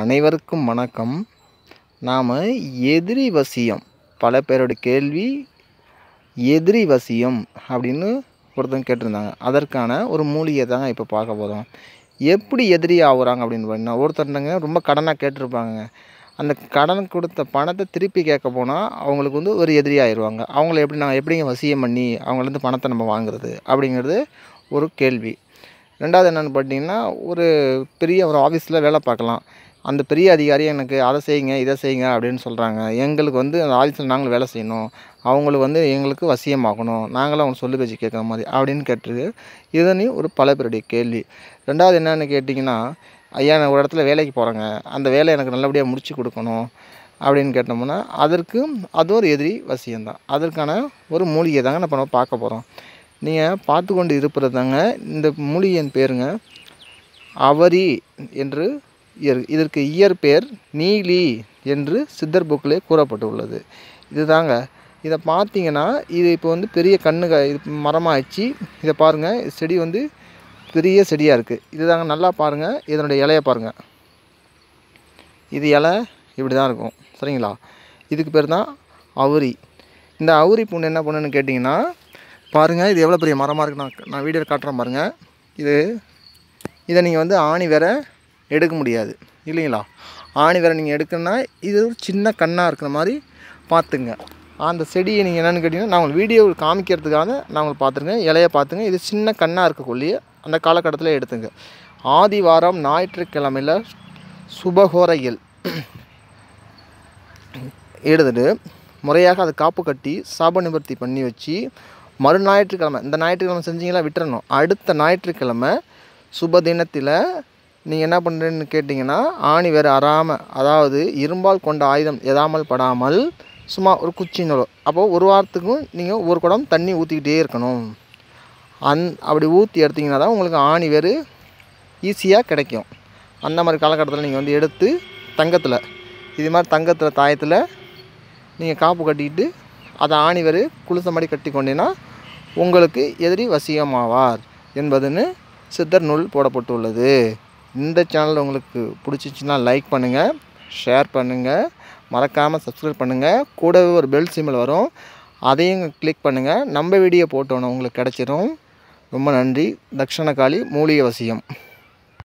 அனைவருக்கும் வணக்கம் நாம் எதிரி வசியம் பல பேரோட கேள்வி எதிரி வசியம் அப்படின்னு ஒருத்தன் கேட்டிருந்தாங்க அதற்கான ஒரு மூலிகை தாங்க இப்போ பார்க்க போதும் எப்படி எதிரி ஆகுறாங்க அப்படின்னு பார்த்தீங்கன்னா ஒருத்தருந்தங்க ரொம்ப கடனாக கேட்டிருப்பாங்க அந்த கடன் கொடுத்த பணத்தை திருப்பி கேட்க போனால் அவங்களுக்கு வந்து ஒரு எதிரி ஆயிடுவாங்க அவங்கள எப்படி நாங்கள் எப்படிங்க வசியம் பண்ணி அவங்கள்ட்ட பணத்தை நம்ம வாங்குறது அப்படிங்கிறது ஒரு கேள்வி ரெண்டாவது என்னென்னு பார்த்தீங்கன்னா ஒரு பெரிய ஒரு ஆஃபீஸில் வேலை பார்க்கலாம் அந்த பெரிய அதிகாரி எனக்கு அதை செய்யுங்க இதை செய்யுங்க அப்படின்னு சொல்கிறாங்க எங்களுக்கு வந்து அந்த ஆஃபீஸில் நாங்கள் வேலை செய்யணும் அவங்களுக்கு வந்து எங்களுக்கு வசியமாகணும் நாங்களும் அவங்க சொல்லு பேச்சு கேட்குற மாதிரி அப்படின்னு கேட்டிருக்கு இதனையும் ஒரு பல பேருடைய கேள்வி ரெண்டாவது என்னென்னு கேட்டிங்கன்னா ஐயா நான் ஒரு இடத்துல வேலைக்கு போகிறேங்க அந்த வேலை எனக்கு நல்லபடியாக முடிச்சு கொடுக்கணும் அப்படின்னு கேட்டோம்னா அதற்கு அது ஒரு எதிரி வசியம்தான் அதற்கான ஒரு மூலிகை தாங்க நம்ம நம்ம பார்க்க போகிறோம் நீங்கள் பார்த்து கொண்டு இருப்பதாங்க இந்த மூலிகையின் பேருங்க அவரி என்று இதற்கு இயற்பெயர் நீலி என்று சித்தர் புக்கிலே கூறப்பட்டுள்ளது இது தாங்க இதை பார்த்தீங்கன்னா இது இப்போ வந்து பெரிய கண்ணுக இது மரமாகிடுச்சு இதை பாருங்கள் செடி வந்து பெரிய செடியாக இருக்குது இது தாங்க நல்லா பாருங்கள் இதனுடைய இலையை பாருங்கள் இது இலை இப்படி தான் இருக்கும் சரிங்களா இதுக்கு பேர் தான் அவுரி இந்த அவுரி பூண்டு என்ன பண்ணுன்னு கேட்டிங்கன்னா பாருங்கள் இது எவ்வளோ பெரிய மரமாக இருக்குது நான் நான் வீடியோ காட்டுறேன் பாருங்கள் இது இதை நீங்கள் வந்து ஆணி வேற எடுக்க முடியாது இல்லைங்களா ஆணி வேற நீங்கள் எடுக்கணுன்னா இது ஒரு சின்ன கண்ணாக இருக்கிற மாதிரி பார்த்துங்க அந்த செடியை நீங்கள் என்னென்னு கேட்டிங்கன்னா நான் உங்களுக்கு வீடியோ காமிக்கிறதுக்காக நான் பார்த்துருங்க இலையை பார்த்துங்க இது சின்ன கண்ணாக இருக்கக்குள்ளேயே அந்த காலகட்டத்தில் எடுத்துங்க ஆதி வாரம் ஞாயிற்றுக்கிழமையில் சுபகோரையில் எடுத்துட்டு முறையாக அதை காப்பு கட்டி சாப நிவர்த்தி பண்ணி வச்சு மறு ஞாயிற்றுக்கிழமை இந்த ஞாயிற்றுக்கிழமை செஞ்சிங்களா விட்டுறணும் அடுத்த ஞாயிற்றுக்கிழமை சுப தினத்தில் நீங்கள் என்ன பண்ணுறேன்னு கேட்டிங்கன்னா ஆணி வேறு அறாமல் அதாவது இரும்பால் கொண்ட ஆயுதம் எதாமல் படாமல் சும்மா ஒரு குச்சிங்களோ அப்போது ஒரு வாரத்துக்கும் நீங்கள் ஒரு குடம் தண்ணி ஊற்றிக்கிட்டே இருக்கணும் அந் அப்படி ஊற்றி எடுத்திங்கன்னா தான் உங்களுக்கு ஆணி வேறு ஈஸியாக கிடைக்கும் அந்த மாதிரி காலகட்டத்தில் நீங்கள் வந்து எடுத்து தங்கத்தில் இது மாதிரி தங்கத்தில் தாயத்தில் நீங்கள் காப்பு கட்டிக்கிட்டு அதை ஆணி வேறு குளிச மாதிரி கட்டி கொண்டீங்கன்னா உங்களுக்கு எதிரி வசியமாவார் என்பதுன்னு சித்தர் நூல் போடப்பட்டுள்ளது இந்த சேனல் உங்களுக்கு பிடிச்சிச்சின்னா லைக் பண்ணுங்கள் ஷேர் பண்ணுங்கள் மறக்காமல் சப்ஸ்கிரைப் பண்ணுங்கள் கூடவே ஒரு பெல் சிம்பிள் வரும் அதையும் கிளிக் பண்ணுங்கள் நம்ம வீடியோ போட்டோன்னு உங்களுக்கு கிடச்சிரும் ரொம்ப நன்றி தக்ஷணகாளி மூலிகை வசியம்